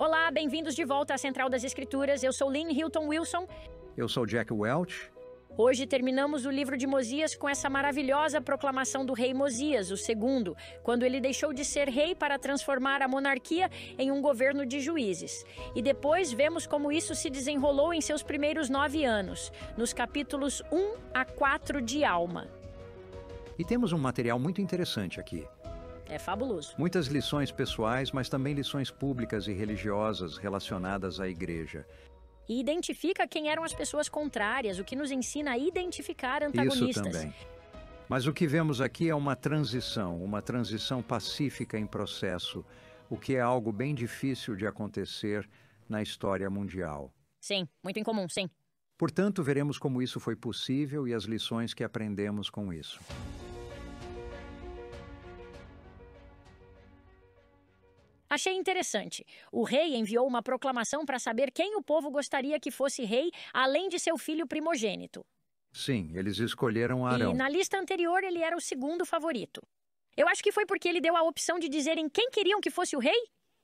Olá, bem-vindos de volta à Central das Escrituras. Eu sou Lynn Hilton Wilson. Eu sou Jack Welch. Hoje terminamos o livro de Mosias com essa maravilhosa proclamação do rei Mosias, o segundo, quando ele deixou de ser rei para transformar a monarquia em um governo de juízes. E depois vemos como isso se desenrolou em seus primeiros nove anos, nos capítulos 1 a 4 de Alma. E temos um material muito interessante aqui. É fabuloso. Muitas lições pessoais, mas também lições públicas e religiosas relacionadas à igreja e identifica quem eram as pessoas contrárias, o que nos ensina a identificar antagonistas. Isso também. Mas o que vemos aqui é uma transição, uma transição pacífica em processo, o que é algo bem difícil de acontecer na história mundial. Sim, muito incomum, sim. Portanto, veremos como isso foi possível e as lições que aprendemos com isso. Achei interessante. O rei enviou uma proclamação para saber quem o povo gostaria que fosse rei, além de seu filho primogênito. Sim, eles escolheram Arão. E na lista anterior ele era o segundo favorito. Eu acho que foi porque ele deu a opção de dizerem quem queriam que fosse o rei.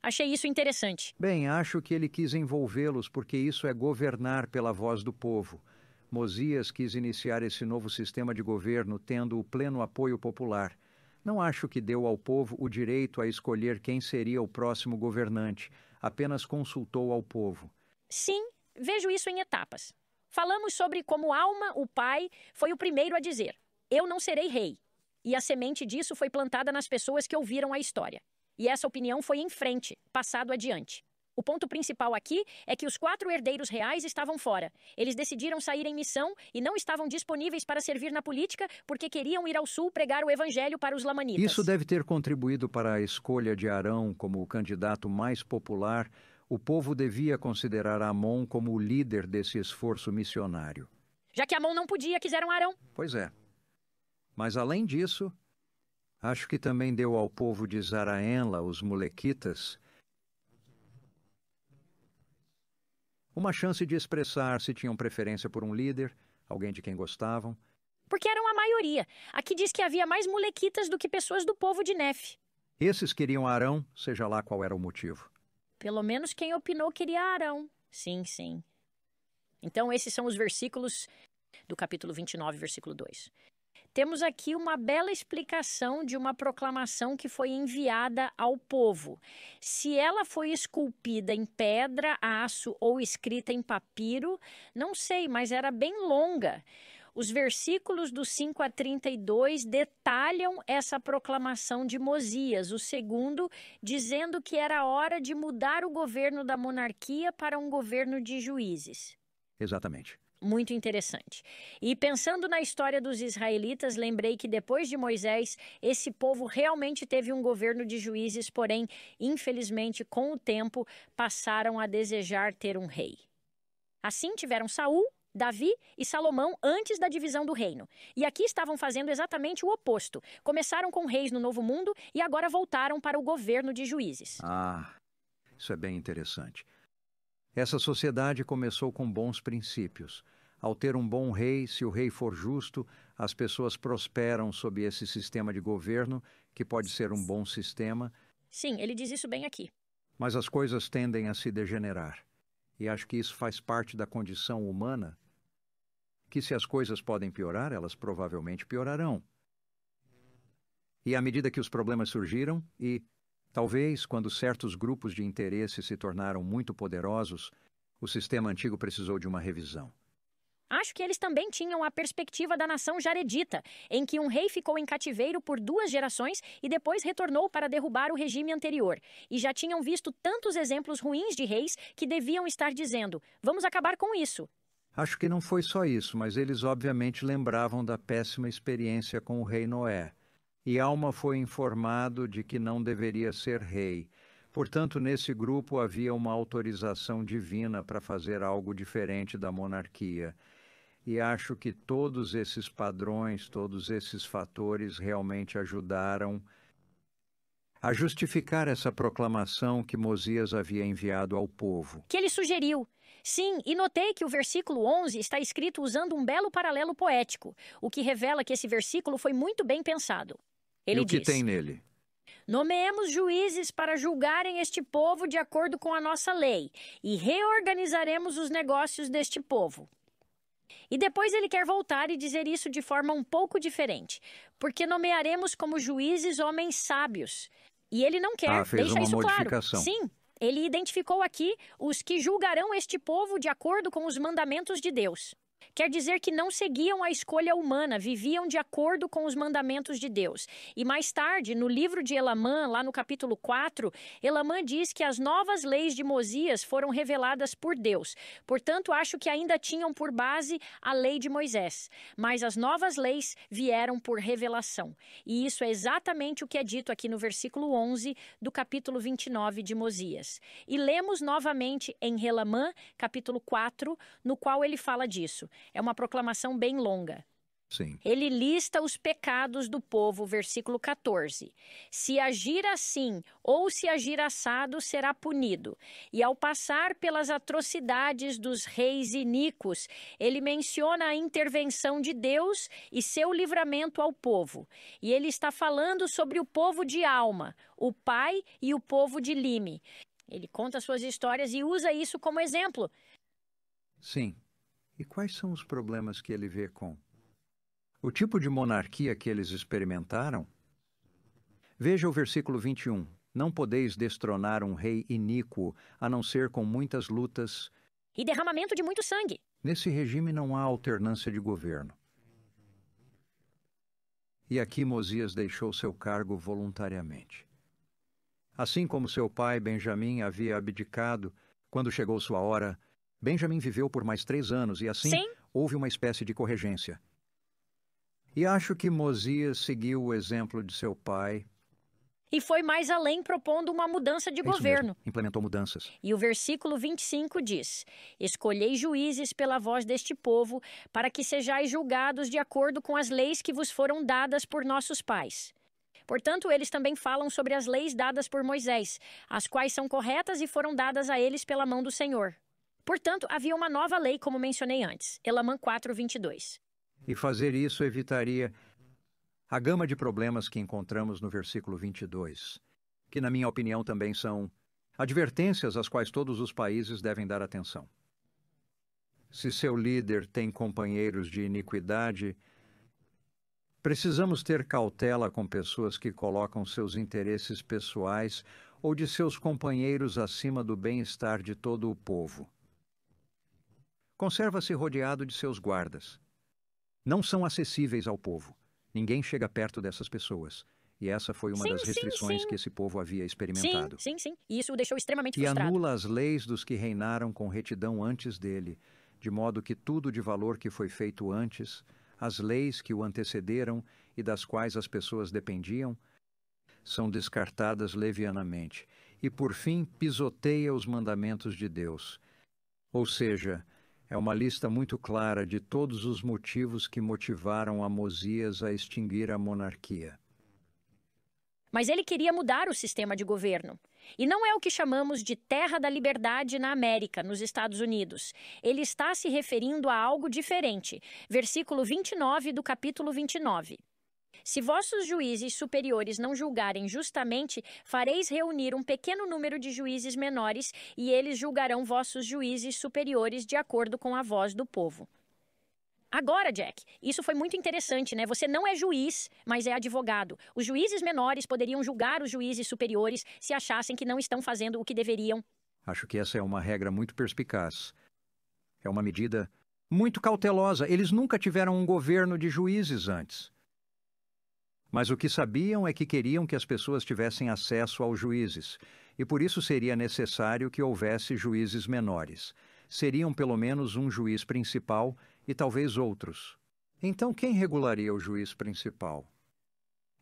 Achei isso interessante. Bem, acho que ele quis envolvê-los porque isso é governar pela voz do povo. Mosias quis iniciar esse novo sistema de governo tendo o pleno apoio popular. Não acho que deu ao povo o direito a escolher quem seria o próximo governante, apenas consultou ao povo. Sim, vejo isso em etapas. Falamos sobre como Alma, o pai, foi o primeiro a dizer: Eu não serei rei. E a semente disso foi plantada nas pessoas que ouviram a história. E essa opinião foi em frente, passado adiante. O ponto principal aqui é que os quatro herdeiros reais estavam fora. Eles decidiram sair em missão e não estavam disponíveis para servir na política porque queriam ir ao sul pregar o evangelho para os lamanitas. Isso deve ter contribuído para a escolha de Arão como o candidato mais popular. O povo devia considerar Amon como o líder desse esforço missionário. Já que Amon não podia, quiseram Arão. Pois é. Mas além disso, acho que também deu ao povo de Zaraenla, os molequitas, Uma chance de expressar se tinham preferência por um líder, alguém de quem gostavam. Porque eram a maioria. Aqui diz que havia mais molequitas do que pessoas do povo de Nef. Esses queriam Arão, seja lá qual era o motivo. Pelo menos quem opinou queria Arão. Sim, sim. Então, esses são os versículos do capítulo 29, versículo 2. Temos aqui uma bela explicação de uma proclamação que foi enviada ao povo. Se ela foi esculpida em pedra, aço ou escrita em papiro, não sei, mas era bem longa. Os versículos do 5 a 32 detalham essa proclamação de Mosias, o segundo, dizendo que era hora de mudar o governo da monarquia para um governo de juízes. Exatamente muito interessante. E pensando na história dos israelitas, lembrei que depois de Moisés, esse povo realmente teve um governo de juízes, porém, infelizmente, com o tempo, passaram a desejar ter um rei. Assim tiveram Saul, Davi e Salomão antes da divisão do reino. E aqui estavam fazendo exatamente o oposto. Começaram com reis no Novo Mundo e agora voltaram para o governo de juízes. Ah, isso é bem interessante. Essa sociedade começou com bons princípios, ao ter um bom rei, se o rei for justo, as pessoas prosperam sob esse sistema de governo, que pode ser um bom sistema. Sim, ele diz isso bem aqui. Mas as coisas tendem a se degenerar. E acho que isso faz parte da condição humana, que se as coisas podem piorar, elas provavelmente piorarão. E à medida que os problemas surgiram, e talvez quando certos grupos de interesse se tornaram muito poderosos, o sistema antigo precisou de uma revisão. Acho que eles também tinham a perspectiva da nação jaredita, em que um rei ficou em cativeiro por duas gerações e depois retornou para derrubar o regime anterior. E já tinham visto tantos exemplos ruins de reis que deviam estar dizendo: vamos acabar com isso. Acho que não foi só isso, mas eles obviamente lembravam da péssima experiência com o rei Noé. E Alma foi informado de que não deveria ser rei. Portanto, nesse grupo havia uma autorização divina para fazer algo diferente da monarquia e acho que todos esses padrões, todos esses fatores realmente ajudaram a justificar essa proclamação que Mosias havia enviado ao povo. Que ele sugeriu. Sim, e notei que o versículo 11 está escrito usando um belo paralelo poético, o que revela que esse versículo foi muito bem pensado. Ele e o diz, que tem nele? Nomeemos juízes para julgarem este povo de acordo com a nossa lei, e reorganizaremos os negócios deste povo. E depois ele quer voltar e dizer isso de forma um pouco diferente, porque nomearemos como juízes homens sábios. E ele não quer, ah, fez deixa uma isso claro. Sim, ele identificou aqui os que julgarão este povo de acordo com os mandamentos de Deus quer dizer que não seguiam a escolha humana, viviam de acordo com os mandamentos de Deus. E mais tarde, no livro de Elamã, lá no capítulo 4, Elamã diz que as novas leis de Mosias foram reveladas por Deus. Portanto, acho que ainda tinham por base a lei de Moisés, mas as novas leis vieram por revelação. E isso é exatamente o que é dito aqui no versículo 11 do capítulo 29 de Mosias. E lemos novamente em Relamã, capítulo 4, no qual ele fala disso é uma proclamação bem longa. Sim. Ele lista os pecados do povo, versículo 14. Se agir assim ou se agir assado, será punido. E ao passar pelas atrocidades dos reis iníquos, ele menciona a intervenção de Deus e seu livramento ao povo. E ele está falando sobre o povo de Alma, o pai e o povo de Lime. Ele conta suas histórias e usa isso como exemplo. Sim. E quais são os problemas que ele vê com? O tipo de monarquia que eles experimentaram? Veja o versículo 21. Não podeis destronar um rei iníquo, a não ser com muitas lutas e derramamento de muito sangue. Nesse regime não há alternância de governo. E aqui Mosias deixou seu cargo voluntariamente. Assim como seu pai Benjamim havia abdicado, quando chegou sua hora, Benjamin viveu por mais três anos e assim Sim. houve uma espécie de corregência. E acho que Mosias seguiu o exemplo de seu pai. E foi mais além propondo uma mudança de é governo. Implementou mudanças. E o versículo 25 diz: Escolhei juízes pela voz deste povo, para que sejais julgados de acordo com as leis que vos foram dadas por nossos pais. Portanto, eles também falam sobre as leis dadas por Moisés, as quais são corretas e foram dadas a eles pela mão do Senhor. Portanto, havia uma nova lei, como mencionei antes, Elaman 4:22. E fazer isso evitaria a gama de problemas que encontramos no versículo 22, que na minha opinião também são advertências às quais todos os países devem dar atenção. Se seu líder tem companheiros de iniquidade, Precisamos ter cautela com pessoas que colocam seus interesses pessoais ou de seus companheiros acima do bem-estar de todo o povo. Conserva-se rodeado de seus guardas. Não são acessíveis ao povo. Ninguém chega perto dessas pessoas. E essa foi uma sim, das restrições sim, sim. que esse povo havia experimentado. Sim, sim, sim. E isso o deixou extremamente frustrado. E anula as leis dos que reinaram com retidão antes dele, de modo que tudo de valor que foi feito antes, as leis que o antecederam e das quais as pessoas dependiam, são descartadas levianamente. E por fim, pisoteia os mandamentos de Deus. Ou seja, é uma lista muito clara de todos os motivos que motivaram Amosias a extinguir a monarquia. Mas ele queria mudar o sistema de governo. E não é o que chamamos de terra da liberdade na América, nos Estados Unidos. Ele está se referindo a algo diferente. Versículo 29 do capítulo 29. Se vossos juízes superiores não julgarem justamente, fareis reunir um pequeno número de juízes menores e eles julgarão vossos juízes superiores de acordo com a voz do povo. Agora, Jack, isso foi muito interessante, né? Você não é juiz, mas é advogado. Os juízes menores poderiam julgar os juízes superiores se achassem que não estão fazendo o que deveriam. Acho que essa é uma regra muito perspicaz. É uma medida muito cautelosa. Eles nunca tiveram um governo de juízes antes. Mas o que sabiam é que queriam que as pessoas tivessem acesso aos juízes, e por isso seria necessário que houvesse juízes menores. Seriam pelo menos um juiz principal e talvez outros. Então, quem regularia o juiz principal?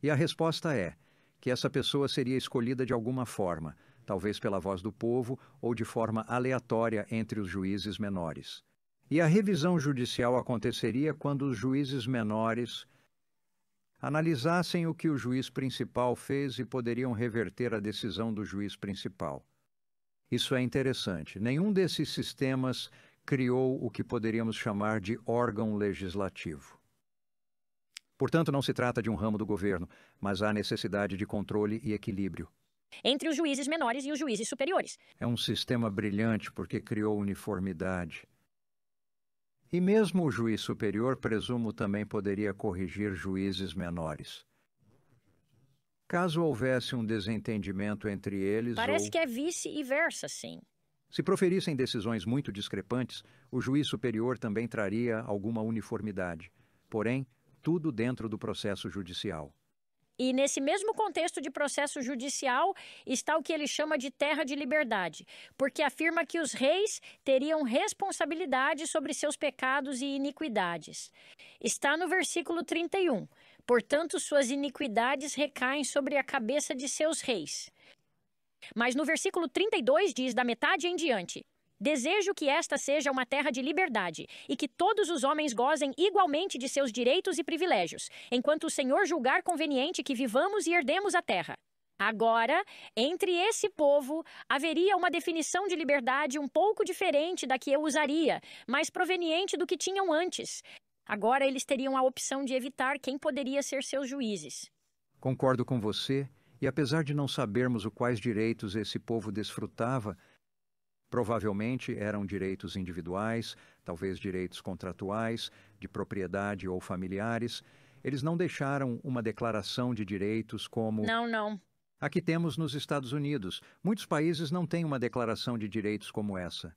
E a resposta é que essa pessoa seria escolhida de alguma forma, talvez pela voz do povo ou de forma aleatória entre os juízes menores. E a revisão judicial aconteceria quando os juízes menores analisassem o que o juiz principal fez e poderiam reverter a decisão do juiz principal. Isso é interessante. Nenhum desses sistemas criou o que poderíamos chamar de órgão legislativo. Portanto, não se trata de um ramo do governo, mas há necessidade de controle e equilíbrio. Entre os juízes menores e os juízes superiores. É um sistema brilhante porque criou uniformidade. E mesmo o juiz superior, presumo, também poderia corrigir juízes menores. Caso houvesse um desentendimento entre eles. Parece ou... que é vice-versa, sim. Se proferissem decisões muito discrepantes, o juiz superior também traria alguma uniformidade. Porém, tudo dentro do processo judicial. E nesse mesmo contexto de processo judicial está o que ele chama de terra de liberdade, porque afirma que os reis teriam responsabilidade sobre seus pecados e iniquidades. Está no versículo 31. Portanto, suas iniquidades recaem sobre a cabeça de seus reis. Mas no versículo 32 diz, da metade em diante: Desejo que esta seja uma terra de liberdade e que todos os homens gozem igualmente de seus direitos e privilégios, enquanto o Senhor julgar conveniente que vivamos e herdemos a terra. Agora, entre esse povo, haveria uma definição de liberdade um pouco diferente da que eu usaria, mas proveniente do que tinham antes. Agora eles teriam a opção de evitar quem poderia ser seus juízes. Concordo com você, e apesar de não sabermos quais direitos esse povo desfrutava, Provavelmente eram direitos individuais, talvez direitos contratuais, de propriedade ou familiares. Eles não deixaram uma declaração de direitos como. Não, não. Aqui temos nos Estados Unidos. Muitos países não têm uma declaração de direitos como essa.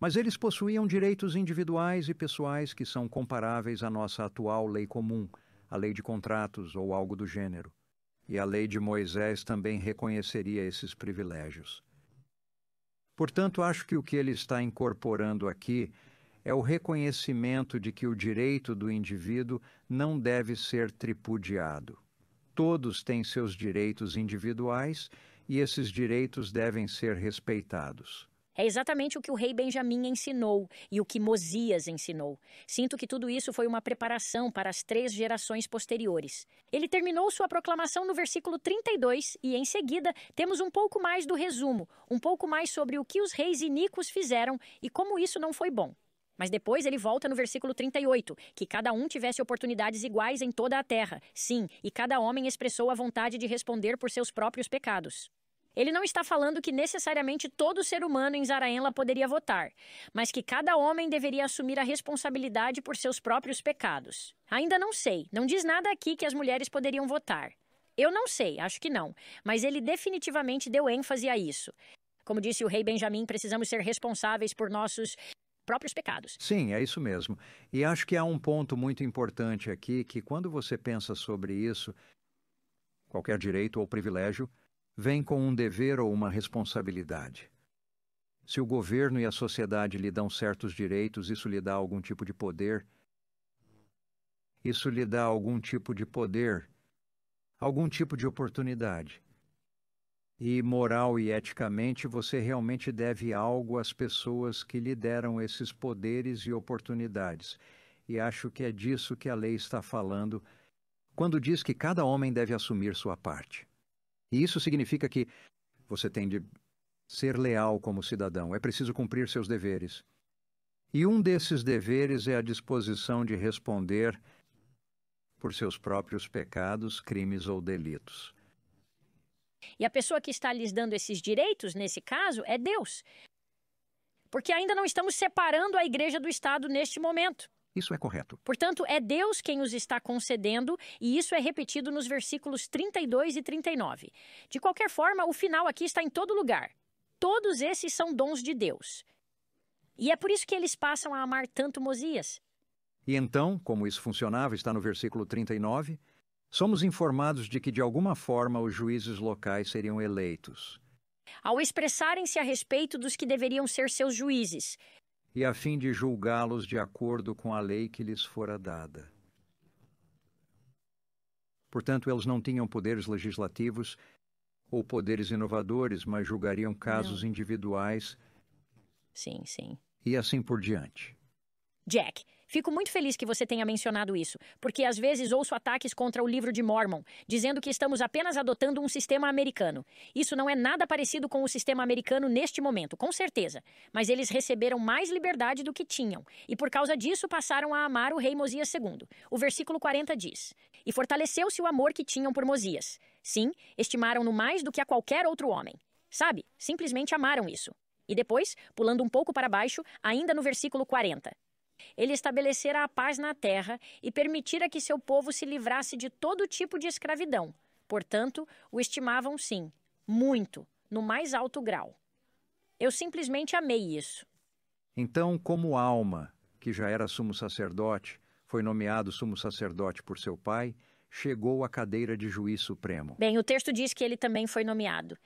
Mas eles possuíam direitos individuais e pessoais que são comparáveis à nossa atual lei comum, a lei de contratos ou algo do gênero. E a lei de Moisés também reconheceria esses privilégios. Portanto, acho que o que ele está incorporando aqui é o reconhecimento de que o direito do indivíduo não deve ser tripudiado. Todos têm seus direitos individuais e esses direitos devem ser respeitados. É exatamente o que o rei Benjamim ensinou e o que Mosias ensinou. Sinto que tudo isso foi uma preparação para as três gerações posteriores. Ele terminou sua proclamação no versículo 32 e, em seguida, temos um pouco mais do resumo, um pouco mais sobre o que os reis iníquos fizeram e como isso não foi bom. Mas depois ele volta no versículo 38, que cada um tivesse oportunidades iguais em toda a terra, sim, e cada homem expressou a vontade de responder por seus próprios pecados. Ele não está falando que necessariamente todo ser humano em Zaraenla poderia votar, mas que cada homem deveria assumir a responsabilidade por seus próprios pecados. Ainda não sei, não diz nada aqui que as mulheres poderiam votar. Eu não sei, acho que não, mas ele definitivamente deu ênfase a isso. Como disse o rei Benjamim, precisamos ser responsáveis por nossos próprios pecados. Sim, é isso mesmo. E acho que há um ponto muito importante aqui que quando você pensa sobre isso, qualquer direito ou privilégio, vem com um dever ou uma responsabilidade. Se o governo e a sociedade lhe dão certos direitos, isso lhe dá algum tipo de poder. Isso lhe dá algum tipo de poder, algum tipo de oportunidade. E moral e eticamente, você realmente deve algo às pessoas que lhe deram esses poderes e oportunidades. E acho que é disso que a lei está falando quando diz que cada homem deve assumir sua parte. E isso significa que você tem de ser leal como cidadão, é preciso cumprir seus deveres. E um desses deveres é a disposição de responder por seus próprios pecados, crimes ou delitos. E a pessoa que está lhes dando esses direitos, nesse caso, é Deus. Porque ainda não estamos separando a igreja do Estado neste momento. Isso é correto. Portanto, é Deus quem os está concedendo, e isso é repetido nos versículos 32 e 39. De qualquer forma, o final aqui está em todo lugar. Todos esses são dons de Deus. E é por isso que eles passam a amar tanto Mosias. E então, como isso funcionava, está no versículo 39, somos informados de que de alguma forma os juízes locais seriam eleitos. Ao expressarem-se a respeito dos que deveriam ser seus juízes, e a fim de julgá-los de acordo com a lei que lhes fora dada. Portanto, eles não tinham poderes legislativos ou poderes inovadores, mas julgariam casos não. individuais. Sim, sim. E assim por diante. Jack, Fico muito feliz que você tenha mencionado isso, porque às vezes ouço ataques contra o livro de Mormon, dizendo que estamos apenas adotando um sistema americano. Isso não é nada parecido com o sistema americano neste momento, com certeza, mas eles receberam mais liberdade do que tinham, e por causa disso passaram a amar o rei Mosias II. O versículo 40 diz: E fortaleceu-se o amor que tinham por Mosias. Sim, estimaram-no mais do que a qualquer outro homem. Sabe, simplesmente amaram isso. E depois, pulando um pouco para baixo, ainda no versículo 40. Ele estabelecera a paz na terra e permitira que seu povo se livrasse de todo tipo de escravidão. Portanto, o estimavam sim, muito, no mais alto grau. Eu simplesmente amei isso. Então, como Alma, que já era sumo sacerdote, foi nomeado sumo sacerdote por seu pai, chegou à cadeira de juiz supremo. Bem, o texto diz que ele também foi nomeado.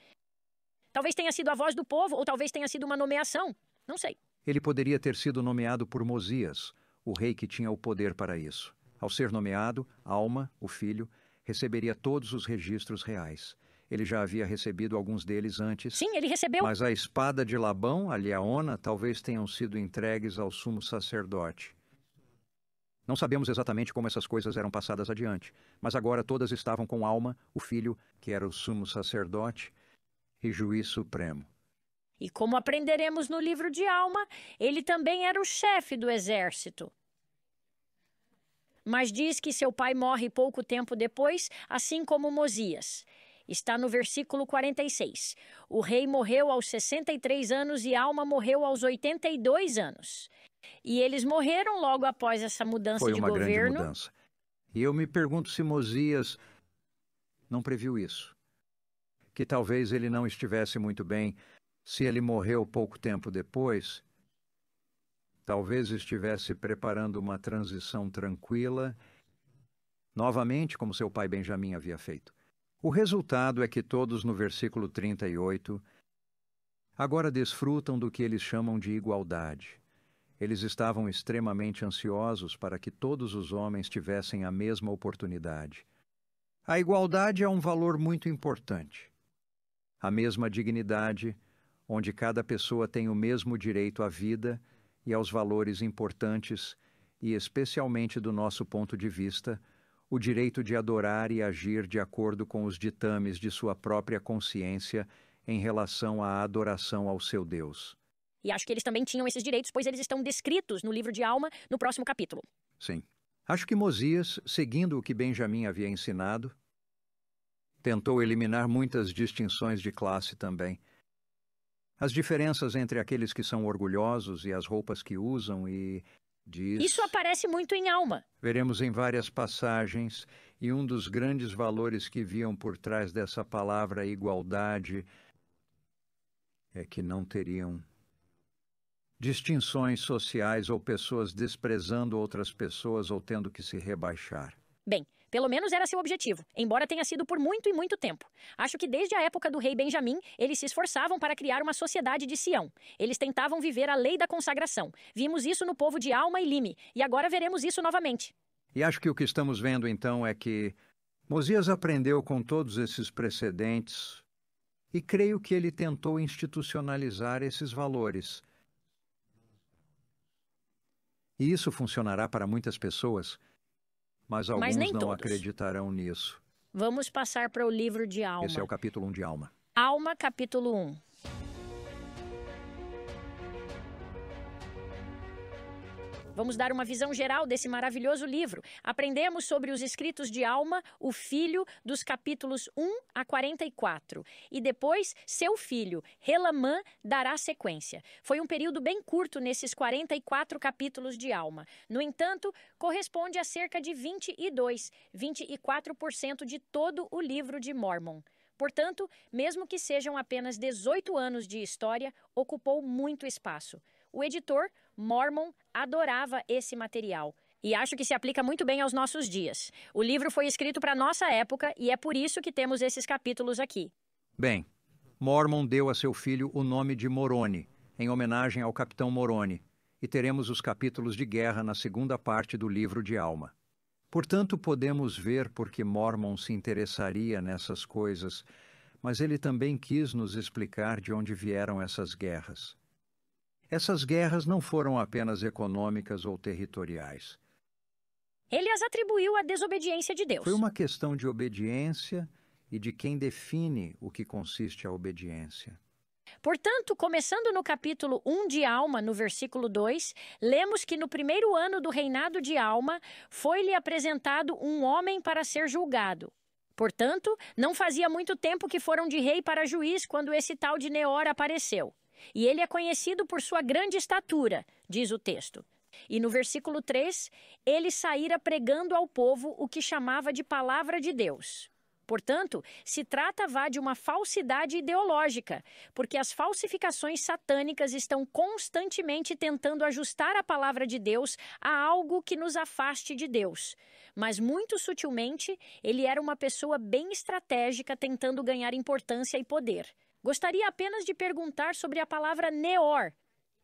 Talvez tenha sido a voz do povo, ou talvez tenha sido uma nomeação. Não sei. Ele poderia ter sido nomeado por Mosias, o rei que tinha o poder para isso. Ao ser nomeado, Alma, o filho, receberia todos os registros reais. Ele já havia recebido alguns deles antes. Sim, ele recebeu. Mas a espada de Labão, a Leona, talvez tenham sido entregues ao sumo sacerdote. Não sabemos exatamente como essas coisas eram passadas adiante, mas agora todas estavam com Alma, o filho, que era o sumo sacerdote e juiz supremo. E como aprenderemos no livro de Alma, ele também era o chefe do exército. Mas diz que seu pai morre pouco tempo depois, assim como Mosias. Está no versículo 46. O rei morreu aos 63 anos e Alma morreu aos 82 anos. E eles morreram logo após essa mudança Foi de uma governo. Grande mudança. E eu me pergunto se Mosias não previu isso. Que talvez ele não estivesse muito bem se ele morreu pouco tempo depois, talvez estivesse preparando uma transição tranquila, novamente como seu pai Benjamim havia feito. O resultado é que todos no versículo 38 agora desfrutam do que eles chamam de igualdade. Eles estavam extremamente ansiosos para que todos os homens tivessem a mesma oportunidade. A igualdade é um valor muito importante. A mesma dignidade onde cada pessoa tem o mesmo direito à vida e aos valores importantes, e especialmente do nosso ponto de vista, o direito de adorar e agir de acordo com os ditames de sua própria consciência em relação à adoração ao seu Deus. E acho que eles também tinham esses direitos, pois eles estão descritos no livro de Alma no próximo capítulo. Sim. Acho que Mosias, seguindo o que Benjamim havia ensinado, tentou eliminar muitas distinções de classe também as diferenças entre aqueles que são orgulhosos e as roupas que usam e Diz, Isso aparece muito em Alma. Veremos em várias passagens, e um dos grandes valores que viam por trás dessa palavra igualdade é que não teriam distinções sociais ou pessoas desprezando outras pessoas ou tendo que se rebaixar. Bem, pelo menos era seu objetivo, embora tenha sido por muito e muito tempo. Acho que desde a época do rei Benjamim, eles se esforçavam para criar uma sociedade de Sião. Eles tentavam viver a lei da consagração. Vimos isso no povo de Alma e Lime, e agora veremos isso novamente. E acho que o que estamos vendo então é que Mosias aprendeu com todos esses precedentes e creio que ele tentou institucionalizar esses valores. E isso funcionará para muitas pessoas mas alguns Mas nem não todos. acreditarão nisso. Vamos passar para o livro de Alma. Esse é o capítulo 1 de Alma. Alma, capítulo 1. Vamos dar uma visão geral desse maravilhoso livro. Aprendemos sobre os escritos de Alma, o filho, dos capítulos 1 a 44. E depois, seu filho, Relamã, dará sequência. Foi um período bem curto nesses 44 capítulos de Alma. No entanto, corresponde a cerca de 22, 24% de todo o livro de Mormon. Portanto, mesmo que sejam apenas 18 anos de história, ocupou muito espaço. O editor Mormon adorava esse material e acho que se aplica muito bem aos nossos dias. O livro foi escrito para nossa época e é por isso que temos esses capítulos aqui. Bem, Mormon deu a seu filho o nome de Moroni, em homenagem ao capitão Moroni, e teremos os capítulos de guerra na segunda parte do livro de Alma. Portanto, podemos ver por que Mormon se interessaria nessas coisas, mas ele também quis nos explicar de onde vieram essas guerras. Essas guerras não foram apenas econômicas ou territoriais. Ele as atribuiu à desobediência de Deus. Foi uma questão de obediência e de quem define o que consiste a obediência. Portanto, começando no capítulo 1 de Alma, no versículo 2, lemos que no primeiro ano do reinado de Alma foi-lhe apresentado um homem para ser julgado. Portanto, não fazia muito tempo que foram de rei para juiz quando esse tal de Neor apareceu. E ele é conhecido por sua grande estatura, diz o texto. E no versículo 3, ele saíra pregando ao povo o que chamava de palavra de Deus. Portanto, se trata vá de uma falsidade ideológica, porque as falsificações satânicas estão constantemente tentando ajustar a palavra de Deus a algo que nos afaste de Deus. Mas muito sutilmente, ele era uma pessoa bem estratégica tentando ganhar importância e poder. Gostaria apenas de perguntar sobre a palavra Neor.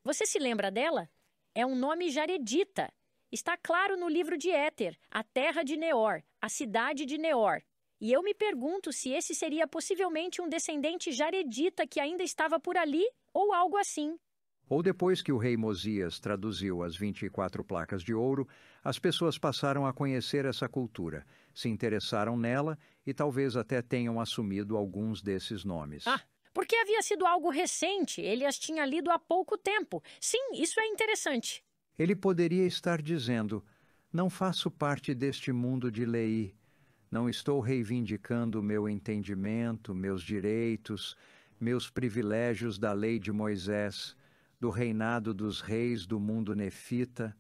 Você se lembra dela? É um nome jaredita. Está claro no livro de Éter, a terra de Neor, a cidade de Neor. E eu me pergunto se esse seria possivelmente um descendente jaredita que ainda estava por ali ou algo assim. Ou depois que o rei Mosias traduziu as 24 placas de ouro, as pessoas passaram a conhecer essa cultura, se interessaram nela e talvez até tenham assumido alguns desses nomes. Ah, porque havia sido algo recente, ele as tinha lido há pouco tempo. Sim, isso é interessante. Ele poderia estar dizendo: Não faço parte deste mundo de lei. Não estou reivindicando meu entendimento, meus direitos, meus privilégios da lei de Moisés, do reinado dos reis do mundo nefita.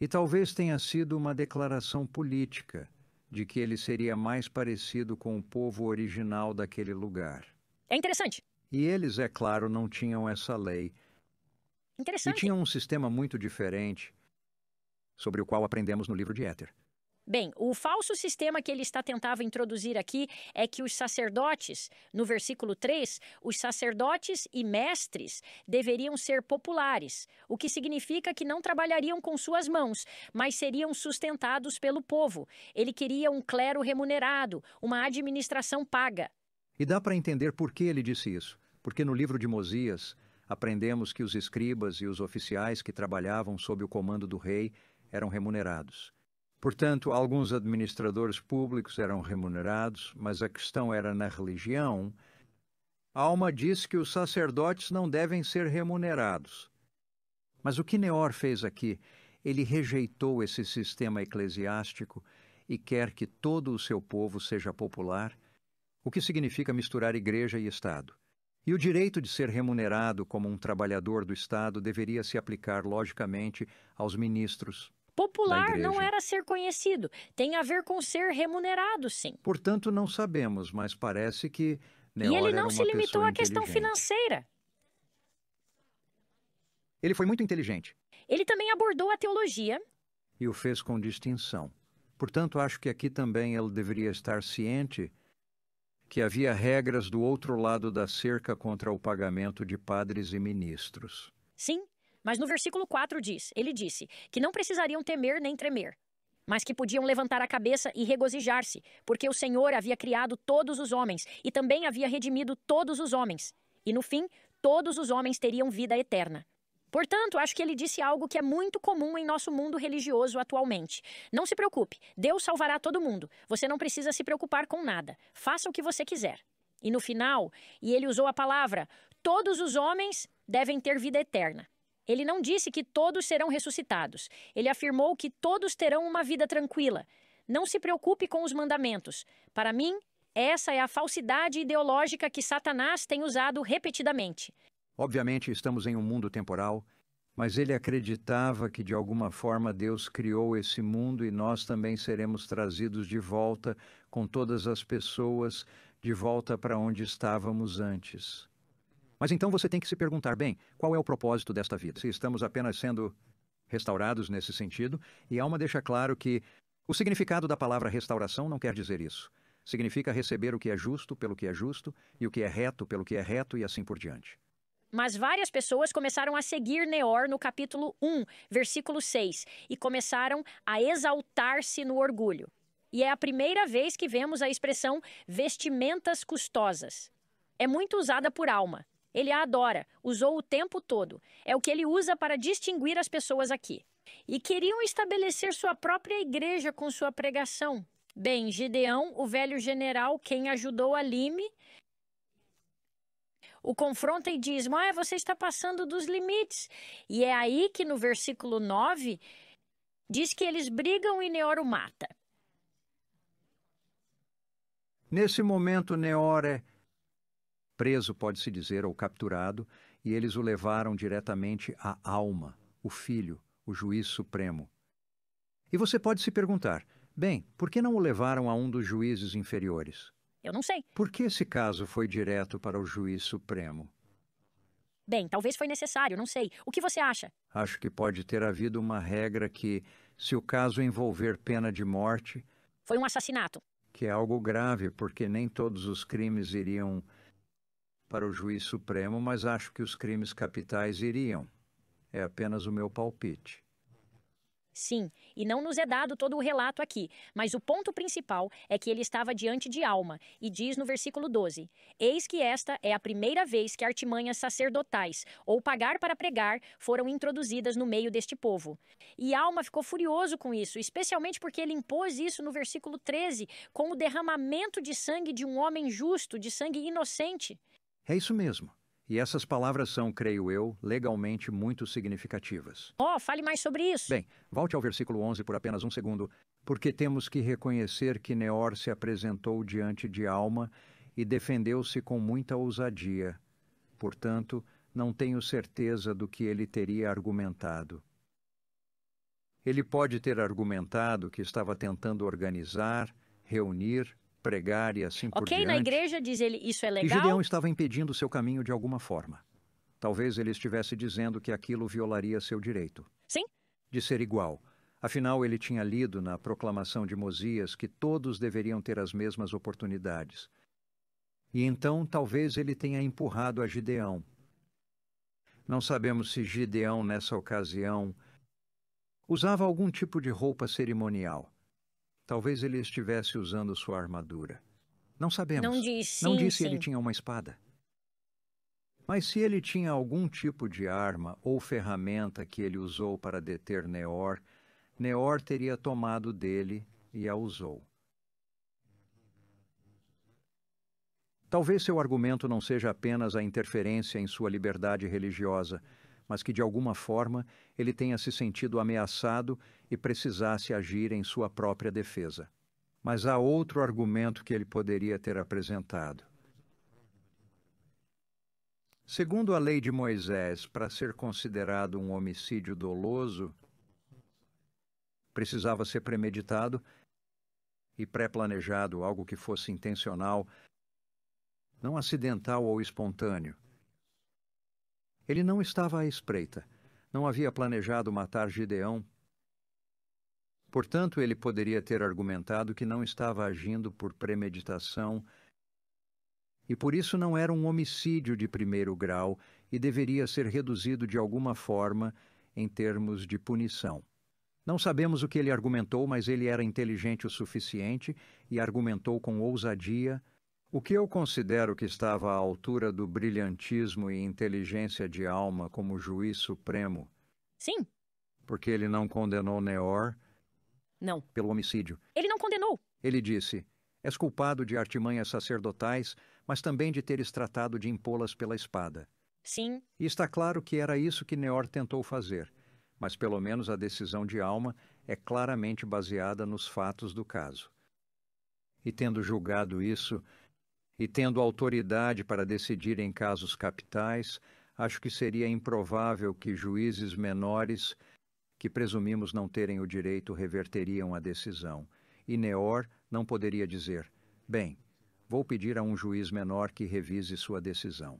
E talvez tenha sido uma declaração política de que ele seria mais parecido com o povo original daquele lugar. É interessante. E eles, é claro, não tinham essa lei. Interessante. E tinham um sistema muito diferente sobre o qual aprendemos no livro de Éter. Bem, o falso sistema que ele está tentava introduzir aqui é que os sacerdotes, no versículo 3, os sacerdotes e mestres deveriam ser populares, o que significa que não trabalhariam com suas mãos, mas seriam sustentados pelo povo. Ele queria um clero remunerado, uma administração paga. E dá para entender por que ele disse isso, porque no livro de Mosias aprendemos que os escribas e os oficiais que trabalhavam sob o comando do rei eram remunerados. Portanto, alguns administradores públicos eram remunerados, mas a questão era na religião. Alma diz que os sacerdotes não devem ser remunerados. Mas o que Neor fez aqui? Ele rejeitou esse sistema eclesiástico e quer que todo o seu povo seja popular o que significa misturar igreja e Estado. E o direito de ser remunerado como um trabalhador do Estado deveria se aplicar, logicamente, aos ministros. Popular não era ser conhecido, tem a ver com ser remunerado, sim. Portanto, não sabemos, mas parece que. Neora e ele não se limitou à questão financeira. Ele foi muito inteligente. Ele também abordou a teologia. E o fez com distinção. Portanto, acho que aqui também ele deveria estar ciente que havia regras do outro lado da cerca contra o pagamento de padres e ministros. Sim, mas no versículo 4 diz: Ele disse que não precisariam temer nem tremer, mas que podiam levantar a cabeça e regozijar-se, porque o Senhor havia criado todos os homens e também havia redimido todos os homens. E no fim, todos os homens teriam vida eterna. Portanto, acho que ele disse algo que é muito comum em nosso mundo religioso atualmente. Não se preocupe, Deus salvará todo mundo. Você não precisa se preocupar com nada. Faça o que você quiser. E no final, e ele usou a palavra: todos os homens devem ter vida eterna. Ele não disse que todos serão ressuscitados. Ele afirmou que todos terão uma vida tranquila. Não se preocupe com os mandamentos. Para mim, essa é a falsidade ideológica que Satanás tem usado repetidamente. Obviamente, estamos em um mundo temporal, mas ele acreditava que de alguma forma Deus criou esse mundo e nós também seremos trazidos de volta com todas as pessoas de volta para onde estávamos antes. Mas então você tem que se perguntar bem, qual é o propósito desta vida? Se estamos apenas sendo restaurados nesse sentido, e Alma deixa claro que o significado da palavra restauração não quer dizer isso. Significa receber o que é justo pelo que é justo e o que é reto pelo que é reto e assim por diante. Mas várias pessoas começaram a seguir Neor no capítulo 1, versículo 6, e começaram a exaltar-se no orgulho. E é a primeira vez que vemos a expressão vestimentas custosas. É muito usada por alma. Ele a adora, usou o tempo todo. É o que ele usa para distinguir as pessoas aqui. E queriam estabelecer sua própria igreja com sua pregação. Bem, Gideão, o velho general, quem ajudou a Lime, o confronta e diz: Ah, você está passando dos limites. E é aí que no versículo 9 diz que eles brigam e Neor o mata. Nesse momento, Neor é preso, pode-se dizer, ou capturado, e eles o levaram diretamente à alma, o filho, o juiz supremo. E você pode se perguntar: bem, por que não o levaram a um dos juízes inferiores? Eu não sei. Por que esse caso foi direto para o juiz supremo? Bem, talvez foi necessário, não sei. O que você acha? Acho que pode ter havido uma regra que, se o caso envolver pena de morte. Foi um assassinato. Que é algo grave, porque nem todos os crimes iriam para o juiz supremo, mas acho que os crimes capitais iriam. É apenas o meu palpite. Sim, e não nos é dado todo o relato aqui, mas o ponto principal é que ele estava diante de alma, e diz no versículo 12: Eis que esta é a primeira vez que artimanhas sacerdotais, ou pagar para pregar, foram introduzidas no meio deste povo. E alma ficou furioso com isso, especialmente porque ele impôs isso no versículo 13, com o derramamento de sangue de um homem justo, de sangue inocente. É isso mesmo. E essas palavras são, creio eu, legalmente muito significativas. Oh, fale mais sobre isso. Bem, volte ao versículo 11 por apenas um segundo, porque temos que reconhecer que Neor se apresentou diante de Alma e defendeu-se com muita ousadia. Portanto, não tenho certeza do que ele teria argumentado. Ele pode ter argumentado que estava tentando organizar, reunir pregar e assim okay, por diante. Ok, na igreja diz ele, isso é legal? E Gideão estava impedindo seu caminho de alguma forma. Talvez ele estivesse dizendo que aquilo violaria seu direito. Sim. De ser igual. Afinal, ele tinha lido na proclamação de Mosias que todos deveriam ter as mesmas oportunidades. E então talvez ele tenha empurrado a Gideão. Não sabemos se Gideão, nessa ocasião, usava algum tipo de roupa cerimonial. Talvez ele estivesse usando sua armadura. Não sabemos. Não disse. Não disse ele tinha uma espada. Mas se ele tinha algum tipo de arma ou ferramenta que ele usou para deter Neor, Neor teria tomado dele e a usou. Talvez seu argumento não seja apenas a interferência em sua liberdade religiosa, mas que de alguma forma ele tenha se sentido ameaçado e precisasse agir em sua própria defesa. Mas há outro argumento que ele poderia ter apresentado. Segundo a lei de Moisés, para ser considerado um homicídio doloso, precisava ser premeditado e pré-planejado, algo que fosse intencional, não acidental ou espontâneo. Ele não estava à espreita. Não havia planejado matar Gideão. Portanto, ele poderia ter argumentado que não estava agindo por premeditação e por isso não era um homicídio de primeiro grau e deveria ser reduzido de alguma forma em termos de punição. Não sabemos o que ele argumentou, mas ele era inteligente o suficiente e argumentou com ousadia o que eu considero que estava à altura do brilhantismo e inteligência de alma como juiz supremo. Sim. Porque ele não condenou Neor. Não. Pelo homicídio. Ele não condenou. Ele disse: És culpado de artimanhas sacerdotais, mas também de teres tratado de impô-las pela espada. Sim. E está claro que era isso que Neor tentou fazer, mas pelo menos a decisão de Alma é claramente baseada nos fatos do caso. E tendo julgado isso, e tendo autoridade para decidir em casos capitais, acho que seria improvável que juízes menores, que presumimos não terem o direito, reverteriam a decisão. E Neor não poderia dizer: bem, vou pedir a um juiz menor que revise sua decisão.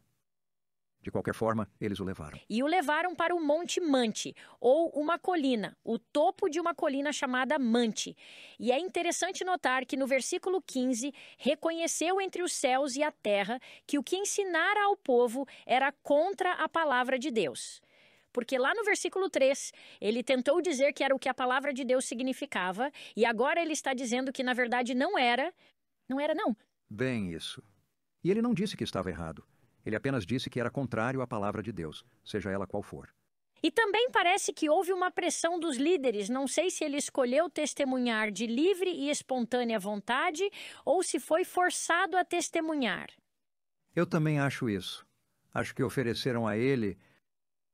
De qualquer forma, eles o levaram. E o levaram para o Monte Mante, ou uma colina, o topo de uma colina chamada Mante. E é interessante notar que no versículo 15, reconheceu entre os céus e a terra que o que ensinara ao povo era contra a palavra de Deus. Porque lá no versículo 3, ele tentou dizer que era o que a palavra de Deus significava, e agora ele está dizendo que na verdade não era. Não era, não. Bem, isso. E ele não disse que estava errado. Ele apenas disse que era contrário à palavra de Deus, seja ela qual for. E também parece que houve uma pressão dos líderes. Não sei se ele escolheu testemunhar de livre e espontânea vontade ou se foi forçado a testemunhar. Eu também acho isso. Acho que ofereceram a ele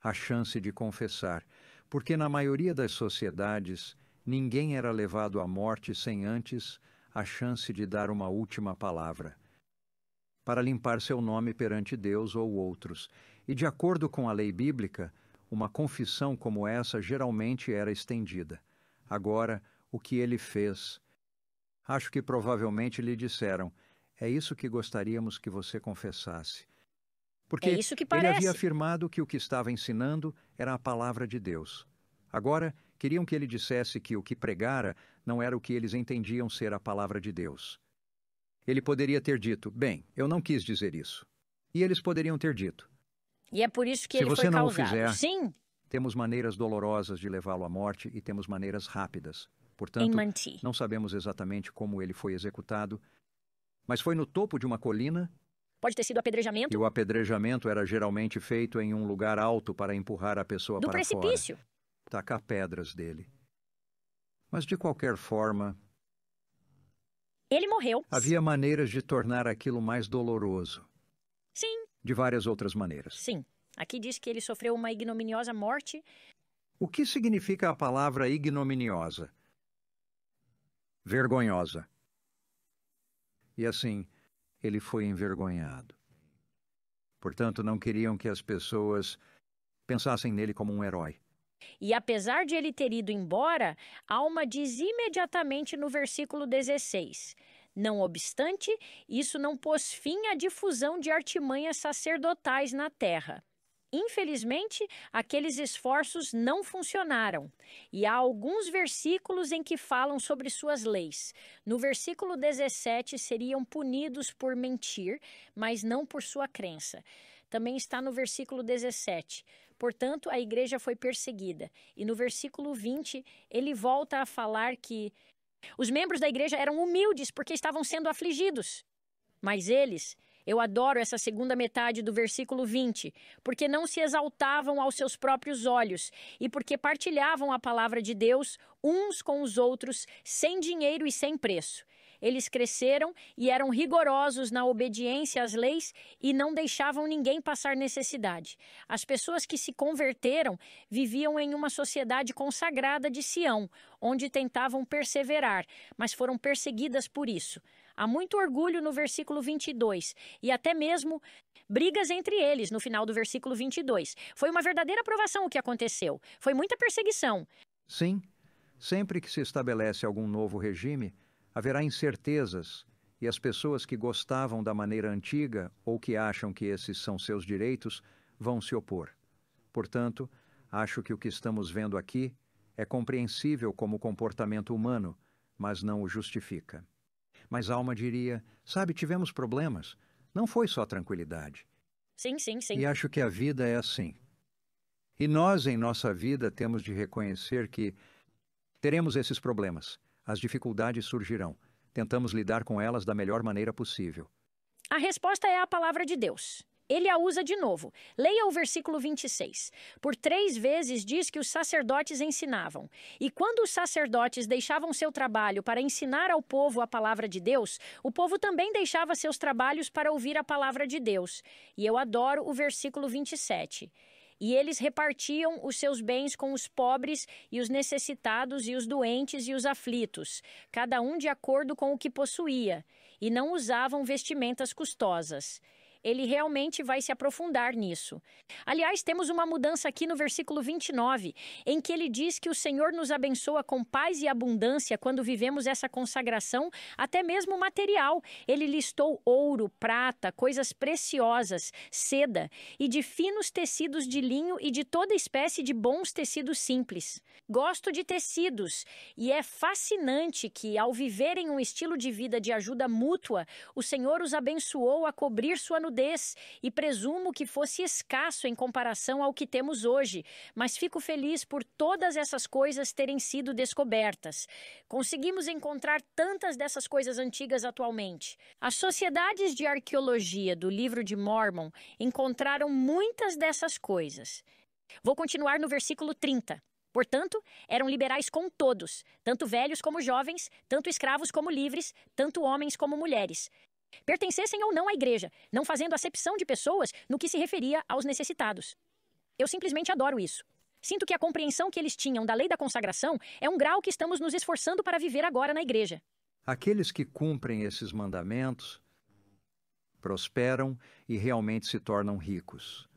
a chance de confessar, porque na maioria das sociedades ninguém era levado à morte sem antes a chance de dar uma última palavra para limpar seu nome perante Deus ou outros. E de acordo com a lei bíblica, uma confissão como essa geralmente era estendida. Agora, o que ele fez? Acho que provavelmente lhe disseram: é isso que gostaríamos que você confessasse. Porque é ele havia afirmado que o que estava ensinando era a palavra de Deus. Agora, queriam que ele dissesse que o que pregara não era o que eles entendiam ser a palavra de Deus. Ele poderia ter dito: Bem, eu não quis dizer isso. E eles poderiam ter dito. E é por isso que ele você foi não causado. O fizer, Sim. Temos maneiras dolorosas de levá-lo à morte e temos maneiras rápidas. Portanto, não sabemos exatamente como ele foi executado, mas foi no topo de uma colina. Pode ter sido apedrejamento. E o apedrejamento era geralmente feito em um lugar alto para empurrar a pessoa Do para precipício. fora. Do precipício. Tacar pedras dele. Mas de qualquer forma, ele morreu. Havia maneiras de tornar aquilo mais doloroso. Sim. De várias outras maneiras. Sim. Aqui diz que ele sofreu uma ignominiosa morte. O que significa a palavra ignominiosa? Vergonhosa. E assim, ele foi envergonhado. Portanto, não queriam que as pessoas pensassem nele como um herói. E apesar de ele ter ido embora, Alma diz imediatamente no versículo 16: Não obstante, isso não pôs fim à difusão de artimanhas sacerdotais na terra. Infelizmente, aqueles esforços não funcionaram. E há alguns versículos em que falam sobre suas leis. No versículo 17, seriam punidos por mentir, mas não por sua crença. Também está no versículo 17: Portanto, a igreja foi perseguida. E no versículo 20, ele volta a falar que os membros da igreja eram humildes porque estavam sendo afligidos. Mas eles, eu adoro essa segunda metade do versículo 20, porque não se exaltavam aos seus próprios olhos e porque partilhavam a palavra de Deus uns com os outros, sem dinheiro e sem preço. Eles cresceram e eram rigorosos na obediência às leis e não deixavam ninguém passar necessidade. As pessoas que se converteram viviam em uma sociedade consagrada de Sião, onde tentavam perseverar, mas foram perseguidas por isso. Há muito orgulho no versículo 22 e até mesmo brigas entre eles no final do versículo 22. Foi uma verdadeira provação o que aconteceu. Foi muita perseguição. Sim, sempre que se estabelece algum novo regime, Haverá incertezas, e as pessoas que gostavam da maneira antiga ou que acham que esses são seus direitos vão se opor. Portanto, acho que o que estamos vendo aqui é compreensível como comportamento humano, mas não o justifica. Mas Alma diria: sabe, tivemos problemas. Não foi só tranquilidade. Sim, sim, sim. E acho que a vida é assim. E nós, em nossa vida, temos de reconhecer que teremos esses problemas as dificuldades surgirão. Tentamos lidar com elas da melhor maneira possível. A resposta é a palavra de Deus. Ele a usa de novo. Leia o versículo 26. Por três vezes diz que os sacerdotes ensinavam. E quando os sacerdotes deixavam seu trabalho para ensinar ao povo a palavra de Deus, o povo também deixava seus trabalhos para ouvir a palavra de Deus. E eu adoro o versículo 27. E eles repartiam os seus bens com os pobres e os necessitados e os doentes e os aflitos, cada um de acordo com o que possuía, e não usavam vestimentas custosas ele realmente vai se aprofundar nisso. Aliás, temos uma mudança aqui no versículo 29, em que ele diz que o Senhor nos abençoa com paz e abundância quando vivemos essa consagração, até mesmo material. Ele listou ouro, prata, coisas preciosas, seda e de finos tecidos de linho e de toda espécie de bons tecidos simples. Gosto de tecidos e é fascinante que, ao viverem um estilo de vida de ajuda mútua, o Senhor os abençoou a cobrir sua nudez e presumo que fosse escasso em comparação ao que temos hoje, mas fico feliz por todas essas coisas terem sido descobertas. Conseguimos encontrar tantas dessas coisas antigas atualmente. As sociedades de arqueologia do livro de Mormon encontraram muitas dessas coisas. Vou continuar no versículo 30. Portanto, eram liberais com todos, tanto velhos como jovens, tanto escravos como livres, tanto homens como mulheres pertencessem ou não à igreja, não fazendo acepção de pessoas no que se referia aos necessitados. Eu simplesmente adoro isso. Sinto que a compreensão que eles tinham da lei da consagração é um grau que estamos nos esforçando para viver agora na igreja. Aqueles que cumprem esses mandamentos prosperam e realmente se tornam ricos.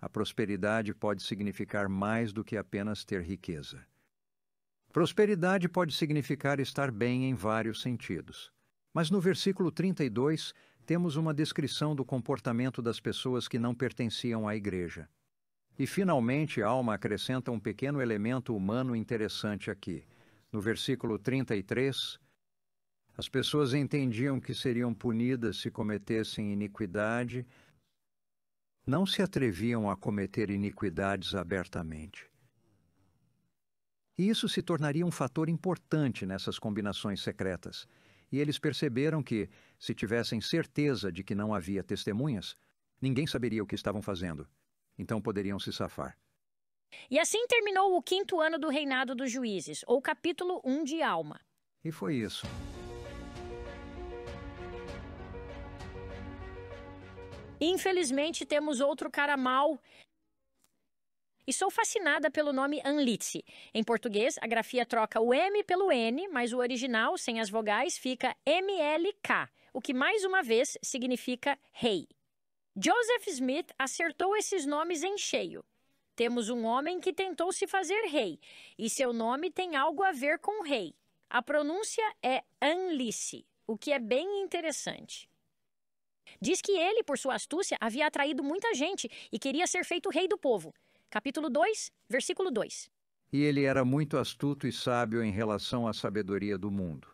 A prosperidade pode significar mais do que apenas ter riqueza. Prosperidade pode significar estar bem em vários sentidos. Mas no versículo 32, temos uma descrição do comportamento das pessoas que não pertenciam à igreja. E finalmente, Alma acrescenta um pequeno elemento humano interessante aqui. No versículo 33, as pessoas entendiam que seriam punidas se cometessem iniquidade, não se atreviam a cometer iniquidades abertamente. E isso se tornaria um fator importante nessas combinações secretas e eles perceberam que, se tivessem certeza de que não havia testemunhas, ninguém saberia o que estavam fazendo. Então poderiam se safar. E assim terminou o quinto ano do reinado dos juízes, ou capítulo 1 de Alma. E foi isso. Infelizmente, temos outro cara mal e sou fascinada pelo nome Anlitzi. Em português, a grafia troca o M pelo N, mas o original, sem as vogais, fica MLK, o que mais uma vez significa rei. Joseph Smith acertou esses nomes em cheio. Temos um homem que tentou se fazer rei, e seu nome tem algo a ver com rei. A pronúncia é Anlice, o que é bem interessante. Diz que ele, por sua astúcia, havia atraído muita gente e queria ser feito rei do povo capítulo 2, versículo 2. E ele era muito astuto e sábio em relação à sabedoria do mundo.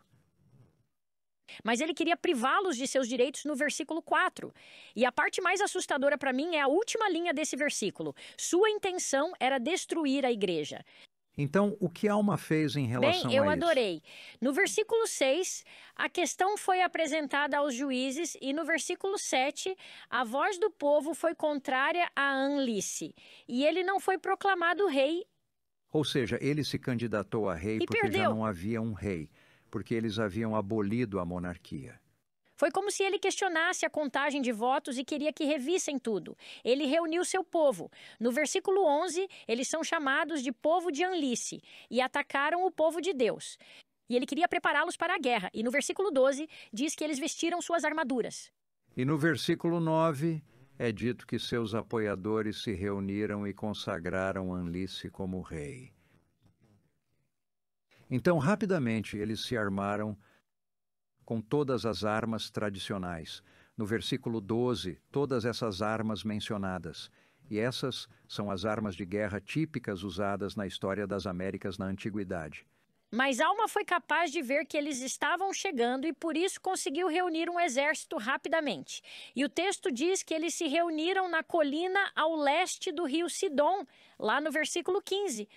Mas ele queria privá-los de seus direitos no versículo 4. E a parte mais assustadora para mim é a última linha desse versículo. Sua intenção era destruir a igreja. Então, o que Alma fez em relação Bem, isso? Bem, eu adorei. No versículo 6, a questão foi apresentada aos juízes e no versículo 7, a voz do povo foi contrária a Anlice e ele não foi proclamado rei. Ou seja, ele se candidatou a rei e porque perdeu. já não havia um rei, porque eles haviam abolido a monarquia. Foi como se ele questionasse a contagem de votos e queria que revissem tudo. Ele reuniu seu povo. No versículo 11, eles são chamados de povo de Anlice e atacaram o povo de Deus. E ele queria prepará-los para a guerra. E no versículo 12, diz que eles vestiram suas armaduras. E no versículo 9, é dito que seus apoiadores se reuniram e consagraram Anlice como rei. Então, rapidamente, eles se armaram com todas as armas tradicionais. No versículo 12, todas essas armas mencionadas. E essas são as armas de guerra típicas usadas na história das Américas na Antiguidade. Mas Alma foi capaz de ver que eles estavam chegando e por isso conseguiu reunir um exército rapidamente. E o texto diz que eles se reuniram na colina ao leste do rio Sidom, lá no versículo 15.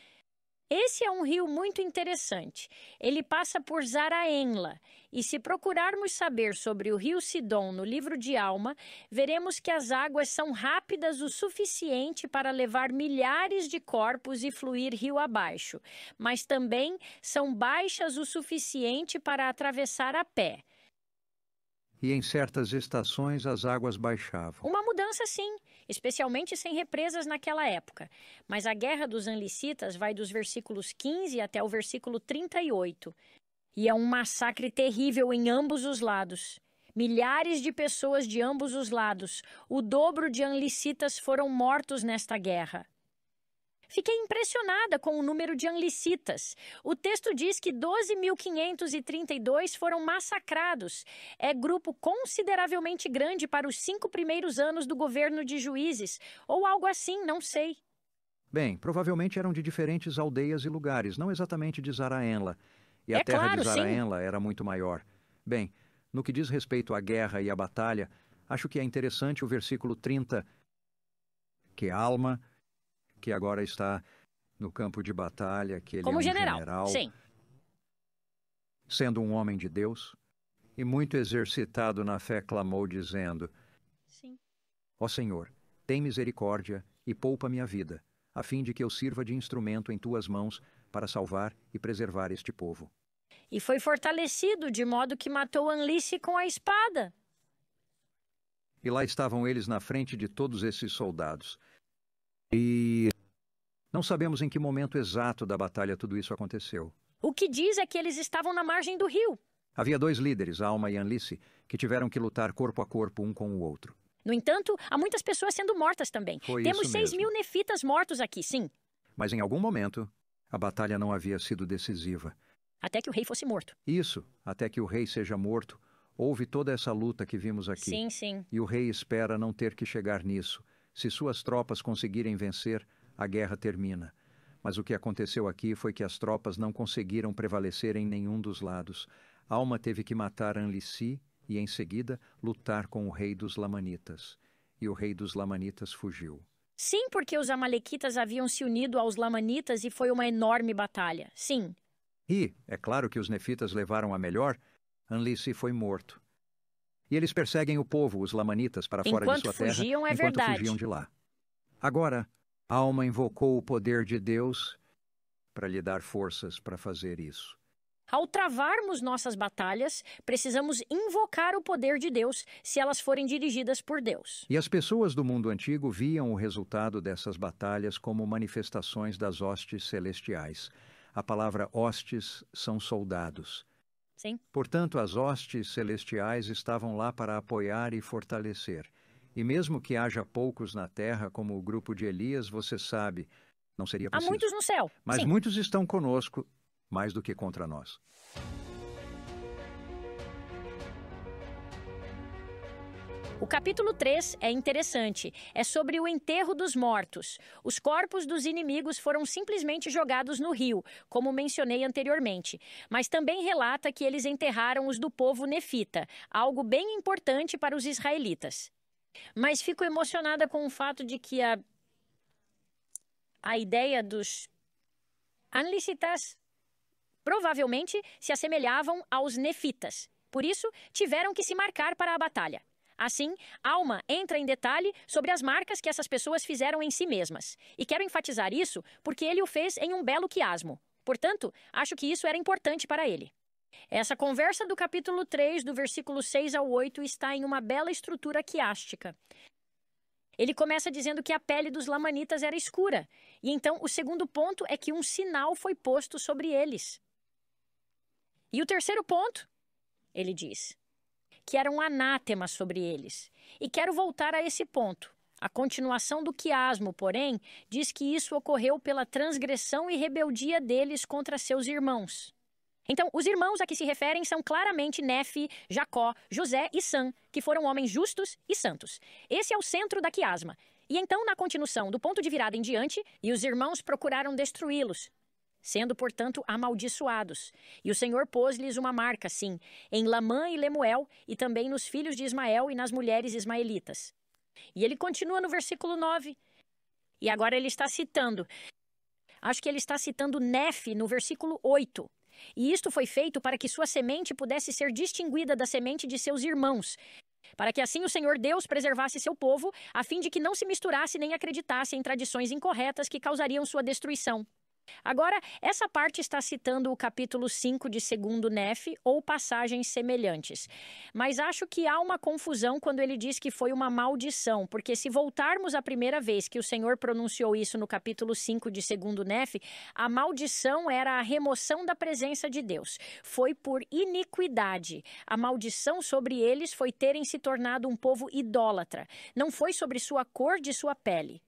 Esse é um rio muito interessante. Ele passa por Zaraenla, e se procurarmos saber sobre o rio Sidon no livro de Alma, veremos que as águas são rápidas o suficiente para levar milhares de corpos e fluir rio abaixo, mas também são baixas o suficiente para atravessar a pé e em certas estações as águas baixavam. Uma mudança, sim, especialmente sem represas naquela época. Mas a guerra dos anlicitas vai dos versículos 15 até o versículo 38. E é um massacre terrível em ambos os lados. Milhares de pessoas de ambos os lados, o dobro de anlicitas foram mortos nesta guerra. Fiquei impressionada com o número de anlicitas. O texto diz que 12.532 foram massacrados. É grupo consideravelmente grande para os cinco primeiros anos do governo de juízes, ou algo assim, não sei. Bem, provavelmente eram de diferentes aldeias e lugares, não exatamente de Zaraenla. E a é terra claro, de Zaraenla sim. era muito maior. Bem, no que diz respeito à guerra e à batalha, acho que é interessante o versículo 30, que Alma que agora está no campo de batalha, que ele Como é um general. general, sim. Sendo um homem de Deus e muito exercitado na fé, clamou dizendo: Sim. Ó Senhor, tem misericórdia e poupa minha vida, a fim de que eu sirva de instrumento em tuas mãos para salvar e preservar este povo. E foi fortalecido, de modo que matou Anlice com a espada. E lá estavam eles na frente de todos esses soldados, e não sabemos em que momento exato da batalha tudo isso aconteceu. O que diz é que eles estavam na margem do rio. Havia dois líderes, Alma e Anlice, que tiveram que lutar corpo a corpo um com o outro. No entanto, há muitas pessoas sendo mortas também. Foi Temos 6 mil nefitas mortos aqui, sim. Mas em algum momento, a batalha não havia sido decisiva. Até que o rei fosse morto. Isso, até que o rei seja morto. Houve toda essa luta que vimos aqui. Sim, sim. E o rei espera não ter que chegar nisso. Se suas tropas conseguirem vencer, a guerra termina. Mas o que aconteceu aqui foi que as tropas não conseguiram prevalecer em nenhum dos lados. Alma teve que matar Anlissi e, em seguida, lutar com o rei dos Lamanitas. E o rei dos Lamanitas fugiu. Sim, porque os Amalequitas haviam se unido aos Lamanitas e foi uma enorme batalha. Sim. E, é claro que os Nefitas levaram a melhor, Anlissi foi morto. E eles perseguem o povo, os lamanitas, para fora de sua terra, fugiam, é enquanto verdade. fugiam de lá. Agora, a alma invocou o poder de Deus para lhe dar forças para fazer isso. Ao travarmos nossas batalhas, precisamos invocar o poder de Deus se elas forem dirigidas por Deus. E as pessoas do mundo antigo viam o resultado dessas batalhas como manifestações das hostes celestiais. A palavra hostes são soldados. Sim. Portanto, as hostes celestiais estavam lá para apoiar e fortalecer. E mesmo que haja poucos na terra, como o grupo de Elias, você sabe, não seria possível. Há muitos no céu. Mas Sim. muitos estão conosco mais do que contra nós. O capítulo 3 é interessante. É sobre o enterro dos mortos. Os corpos dos inimigos foram simplesmente jogados no rio, como mencionei anteriormente. Mas também relata que eles enterraram os do povo nefita, algo bem importante para os israelitas. Mas fico emocionada com o fato de que a, a ideia dos anlicitas provavelmente se assemelhavam aos nefitas. Por isso, tiveram que se marcar para a batalha. Assim, Alma entra em detalhe sobre as marcas que essas pessoas fizeram em si mesmas. E quero enfatizar isso porque ele o fez em um belo quiasmo. Portanto, acho que isso era importante para ele. Essa conversa do capítulo 3, do versículo 6 ao 8, está em uma bela estrutura quiástica. Ele começa dizendo que a pele dos lamanitas era escura, e então o segundo ponto é que um sinal foi posto sobre eles. E o terceiro ponto, ele diz: que era um anátema sobre eles. E quero voltar a esse ponto. A continuação do quiasmo, porém, diz que isso ocorreu pela transgressão e rebeldia deles contra seus irmãos. Então, os irmãos a que se referem são claramente Nefe, Jacó, José e Sam, que foram homens justos e santos. Esse é o centro da quiasma. E então, na continuação, do ponto de virada em diante, e os irmãos procuraram destruí-los, sendo, portanto, amaldiçoados. E o Senhor pôs-lhes uma marca, sim, em Lamã e Lemuel, e também nos filhos de Ismael e nas mulheres ismaelitas. E ele continua no versículo 9. E agora ele está citando. Acho que ele está citando Nefe no versículo 8. E isto foi feito para que sua semente pudesse ser distinguida da semente de seus irmãos, para que assim o Senhor Deus preservasse seu povo, a fim de que não se misturasse nem acreditasse em tradições incorretas que causariam sua destruição. Agora, essa parte está citando o capítulo 5 de segundo Nef ou passagens semelhantes. Mas acho que há uma confusão quando ele diz que foi uma maldição, porque se voltarmos à primeira vez que o Senhor pronunciou isso no capítulo 5 de segundo Nef, a maldição era a remoção da presença de Deus. Foi por iniquidade. A maldição sobre eles foi terem se tornado um povo idólatra. Não foi sobre sua cor de sua pele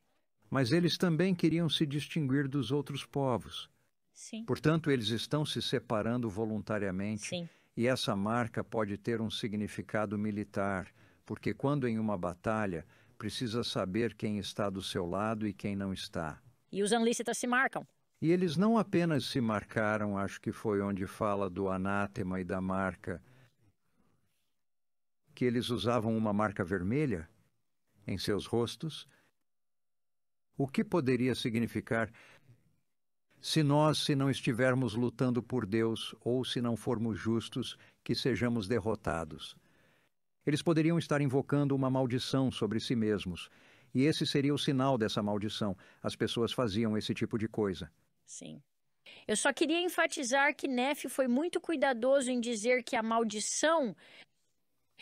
mas eles também queriam se distinguir dos outros povos. Sim. Portanto, eles estão se separando voluntariamente. Sim. E essa marca pode ter um significado militar, porque quando em uma batalha, precisa saber quem está do seu lado e quem não está. E os anlícitas se marcam. E eles não apenas se marcaram, acho que foi onde fala do anátema e da marca, que eles usavam uma marca vermelha em seus rostos o que poderia significar se nós, se não estivermos lutando por Deus ou se não formos justos, que sejamos derrotados? Eles poderiam estar invocando uma maldição sobre si mesmos, e esse seria o sinal dessa maldição. As pessoas faziam esse tipo de coisa. Sim. Eu só queria enfatizar que Nef foi muito cuidadoso em dizer que a maldição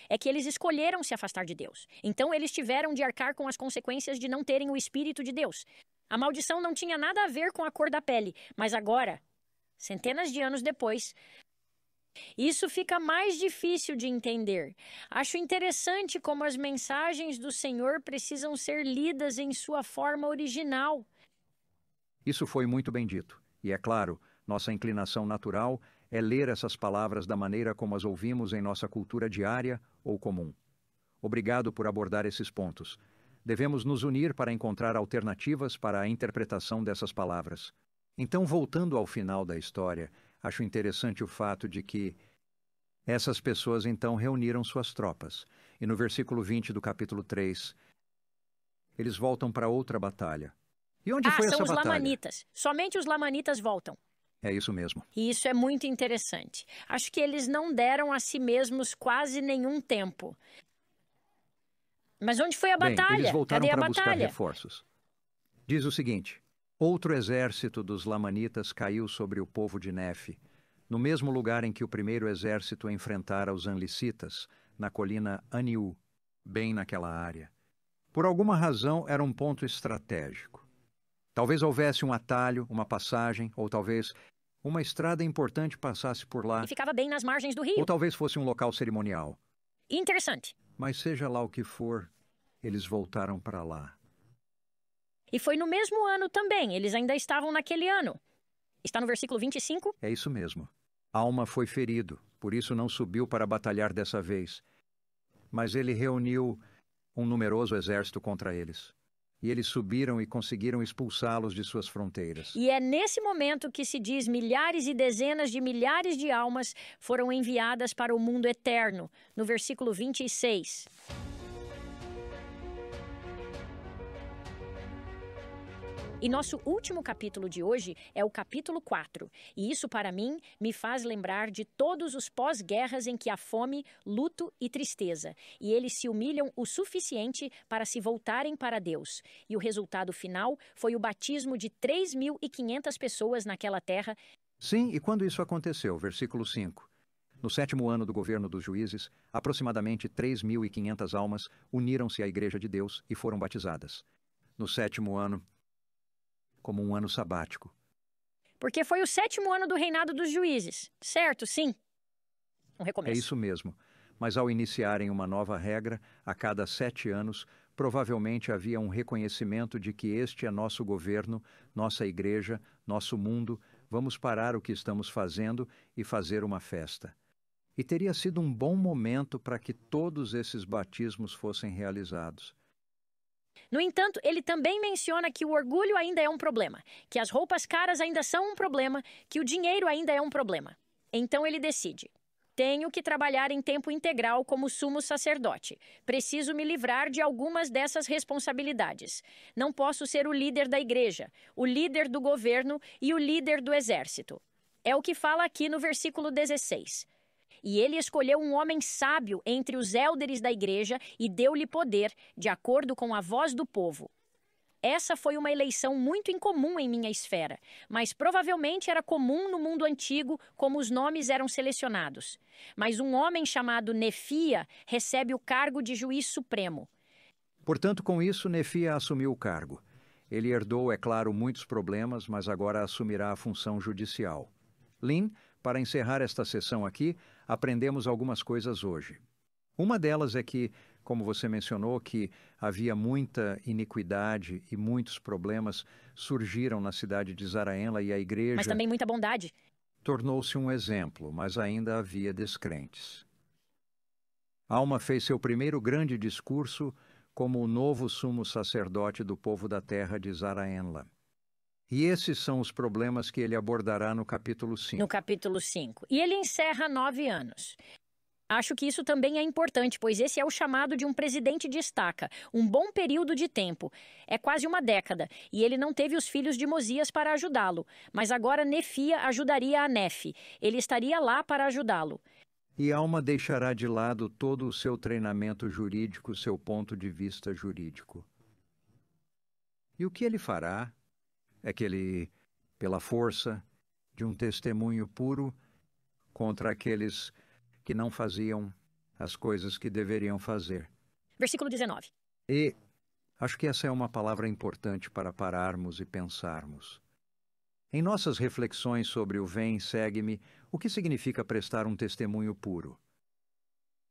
é que eles escolheram se afastar de Deus. Então eles tiveram de arcar com as consequências de não terem o Espírito de Deus. A maldição não tinha nada a ver com a cor da pele, mas agora, centenas de anos depois, isso fica mais difícil de entender. Acho interessante como as mensagens do Senhor precisam ser lidas em sua forma original. Isso foi muito bem dito. E é claro, nossa inclinação natural é ler essas palavras da maneira como as ouvimos em nossa cultura diária ou comum. Obrigado por abordar esses pontos. Devemos nos unir para encontrar alternativas para a interpretação dessas palavras. Então, voltando ao final da história, acho interessante o fato de que essas pessoas então reuniram suas tropas, e no versículo 20 do capítulo 3, eles voltam para outra batalha. E onde ah, foi essa batalha? Ah, são os lamanitas. Somente os lamanitas voltam. É isso mesmo. E isso é muito interessante. Acho que eles não deram a si mesmos quase nenhum tempo. Mas onde foi a Bem, batalha? Eles voltaram Cadê para buscar reforços. Diz o seguinte: Outro exército dos Lamanitas caiu sobre o povo de Nefe, no mesmo lugar em que o primeiro exército enfrentara os Anlicitas, na colina Aniu, bem naquela área. Por alguma razão era um ponto estratégico. Talvez houvesse um atalho, uma passagem, ou talvez uma estrada importante passasse por lá. E ficava bem nas margens do rio. Ou talvez fosse um local cerimonial. Interessante. Mas seja lá o que for, eles voltaram para lá. E foi no mesmo ano também, eles ainda estavam naquele ano. Está no versículo 25? É isso mesmo. Alma foi ferido, por isso não subiu para batalhar dessa vez. Mas ele reuniu um numeroso exército contra eles. E eles subiram e conseguiram expulsá-los de suas fronteiras. E é nesse momento que se diz milhares e dezenas de milhares de almas foram enviadas para o mundo eterno, no versículo 26. E nosso último capítulo de hoje é o capítulo 4. E isso, para mim, me faz lembrar de todos os pós-guerras em que há fome, luto e tristeza. E eles se humilham o suficiente para se voltarem para Deus. E o resultado final foi o batismo de 3.500 pessoas naquela terra. Sim, e quando isso aconteceu? Versículo 5. No sétimo ano do governo dos juízes, aproximadamente 3.500 almas uniram-se à Igreja de Deus e foram batizadas. No sétimo ano, como um ano sabático. Porque foi o sétimo ano do reinado dos juízes, certo? Sim. Um é recomeço. É isso mesmo. Mas ao iniciarem uma nova regra, a cada sete anos, provavelmente havia um reconhecimento de que este é nosso governo, nossa igreja, nosso mundo, vamos parar o que estamos fazendo e fazer uma festa. E teria sido um bom momento para que todos esses batismos fossem realizados. No entanto, ele também menciona que o orgulho ainda é um problema, que as roupas caras ainda são um problema, que o dinheiro ainda é um problema. Então ele decide: tenho que trabalhar em tempo integral como sumo sacerdote. Preciso me livrar de algumas dessas responsabilidades. Não posso ser o líder da igreja, o líder do governo e o líder do exército. É o que fala aqui no versículo 16. E ele escolheu um homem sábio entre os élderes da igreja e deu-lhe poder, de acordo com a voz do povo. Essa foi uma eleição muito incomum em minha esfera, mas provavelmente era comum no mundo antigo como os nomes eram selecionados. Mas um homem chamado Nefia recebe o cargo de juiz supremo. Portanto, com isso, Nefia assumiu o cargo. Ele herdou, é claro, muitos problemas, mas agora assumirá a função judicial. Lin, para encerrar esta sessão aqui, aprendemos algumas coisas hoje. Uma delas é que, como você mencionou, que havia muita iniquidade e muitos problemas surgiram na cidade de Zaraenla e a igreja. Mas também muita bondade. Tornou-se um exemplo, mas ainda havia descrentes. Alma fez seu primeiro grande discurso como o novo sumo sacerdote do povo da terra de Zaraenla. E esses são os problemas que ele abordará no capítulo 5. No capítulo 5. E ele encerra nove anos. Acho que isso também é importante, pois esse é o chamado de um presidente de estaca, um bom período de tempo. É quase uma década, e ele não teve os filhos de Mosias para ajudá-lo, mas agora Nefia ajudaria a Nefe. Ele estaria lá para ajudá-lo. E Alma deixará de lado todo o seu treinamento jurídico, seu ponto de vista jurídico. E o que ele fará? é que ele, pela força de um testemunho puro contra aqueles que não faziam as coisas que deveriam fazer. Versículo 19. E acho que essa é uma palavra importante para pararmos e pensarmos. Em nossas reflexões sobre o Vem, segue-me, o que significa prestar um testemunho puro?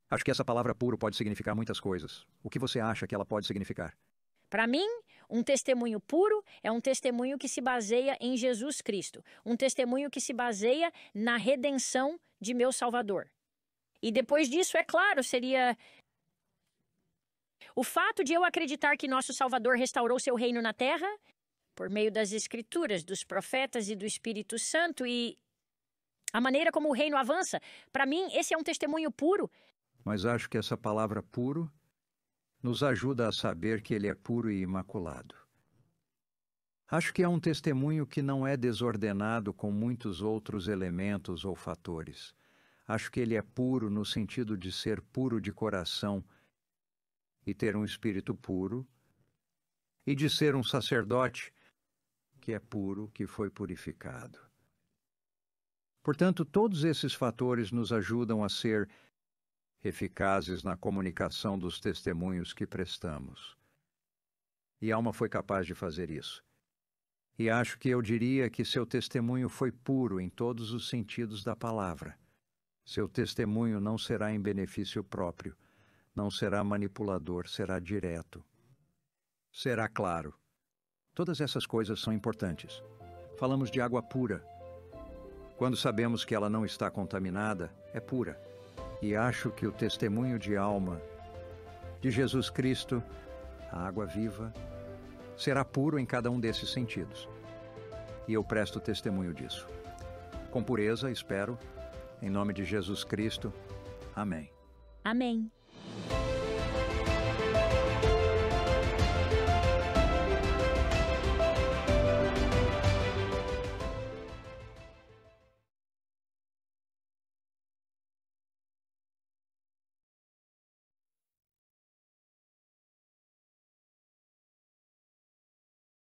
Acho que essa palavra puro pode significar muitas coisas. O que você acha que ela pode significar? Para mim, um testemunho puro é um testemunho que se baseia em Jesus Cristo, um testemunho que se baseia na redenção de meu Salvador. E depois disso, é claro, seria o fato de eu acreditar que nosso Salvador restaurou seu reino na terra por meio das Escrituras, dos profetas e do Espírito Santo e a maneira como o reino avança, para mim, esse é um testemunho puro. Mas acho que essa palavra puro nos ajuda a saber que ele é puro e imaculado. Acho que é um testemunho que não é desordenado com muitos outros elementos ou fatores. Acho que ele é puro no sentido de ser puro de coração e ter um espírito puro, e de ser um sacerdote que é puro, que foi purificado. Portanto, todos esses fatores nos ajudam a ser eficazes na comunicação dos testemunhos que prestamos. E Alma foi capaz de fazer isso. E acho que eu diria que seu testemunho foi puro em todos os sentidos da palavra. Seu testemunho não será em benefício próprio, não será manipulador, será direto. Será claro. Todas essas coisas são importantes. Falamos de água pura. Quando sabemos que ela não está contaminada, é pura e acho que o testemunho de alma de Jesus Cristo, a água viva, será puro em cada um desses sentidos. E eu presto testemunho disso. Com pureza, espero, em nome de Jesus Cristo. Amém. Amém.